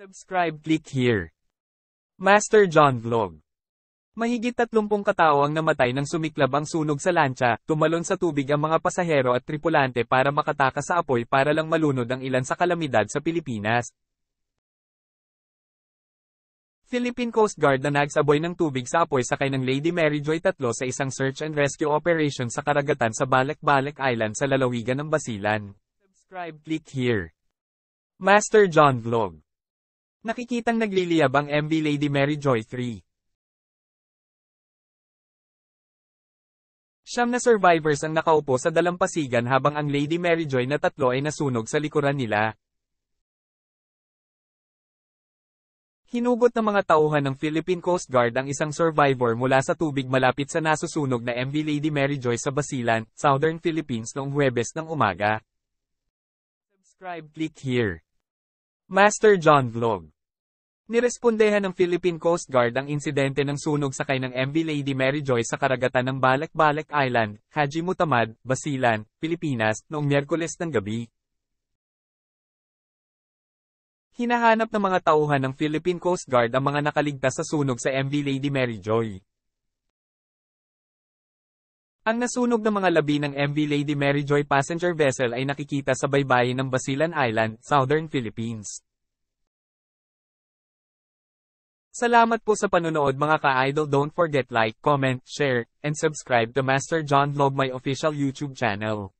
Subscribe click here. Master John Vlog Mahigit 30 katao ang namatay nang sumiklab ang sunog sa lancha, tumalon sa tubig ang mga pasahero at tripulante para makatakas sa apoy para lang malunod ang ilan sa kalamidad sa Pilipinas. Philippine Coast Guard na nagsaboy ng tubig sa apoy sakay ng Lady Mary Joy Tatlo sa isang search and rescue operation sa karagatan sa Balak-Balak Island sa lalawigan ng Basilan. Subscribe click here. Master John Vlog Nakikitang nagliliyab ang MV Lady Mary Joy 3. Siyam na survivors ang nakaupo sa dalampasigan habang ang Lady Mary Joy na tatlo ay nasunog sa likuran nila. Hinugot ng mga tauhan ng Philippine Coast Guard ang isang survivor mula sa tubig malapit sa nasusunog na MV Lady Mary Joy sa Basilan, Southern Philippines noong Huwebes ng umaga. Subscribe, click here. Master John Vlog Nirespondehan ng Philippine Coast Guard ang insidente ng sunog sakay ng MV Lady Mary Joy sa karagatan ng Balak-Balak Island, Haji Mutamad, Basilan, Pilipinas, noong Miyerkules ng gabi. Hinahanap ng mga tauhan ng Philippine Coast Guard ang mga nakaligtas sa sunog sa MV Lady Mary Joy. Ang nasunog ng mga labi ng MV Lady Mary Joy passenger vessel ay nakikita sa baybayin ng Basilan Island, Southern Philippines. Salamat po sa panonood mga ka-idol don't forget like, comment, share, and subscribe to Master John Vlog my official YouTube channel.